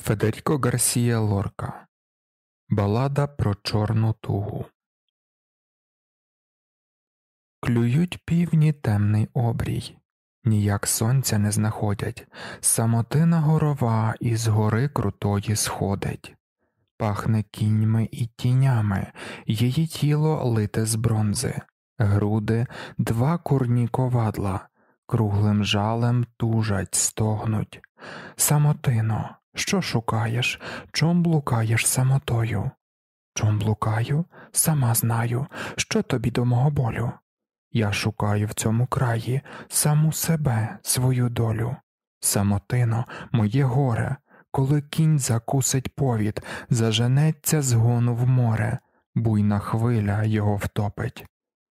Федеріко Гарсія Лорка Балада про чорну тугу. Клюють півні темний обрій. Ніяк сонця не знаходять. Самотина горова із гори крутої сходить. Пахне кіньми і тінями, її тіло лите з бронзи, груди, два курні ковадла, круглим жалем тужать, стогнуть. Самотино. Що шукаєш? Чом блукаєш самотою? Чом блукаю, сама знаю, що тобі до мого болю. Я шукаю в цьому краї саму себе, свою долю. Самотино, моє горе, коли кінь закусить повід, заженеться згону в море, буйна хвиля його втопить.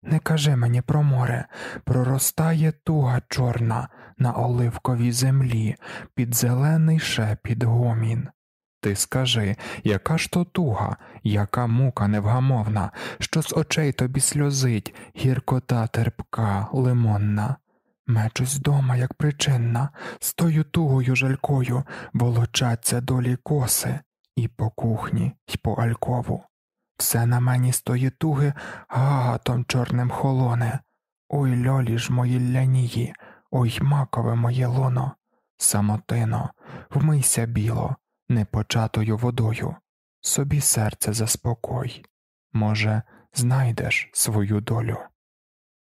Не кажи мені про море, проростає туга чорна, на оливковій землі під зелений шепіт гомін. Ти скажи, яка ж то туга, яка мука невгамовна, що з очей тобі сльозить гіркота терпка, лимонна. Мечусь дома, як причинна, стою тугою жалькою волочаться долі коси і по кухні, й по алькову. Все на мені з туги гагатом чорним холоне. Ой льолі ж мої лянії, Ой, макове моє лоно, самотино, вмийся біло, непочатою водою, собі серце заспокой. Може, знайдеш свою долю.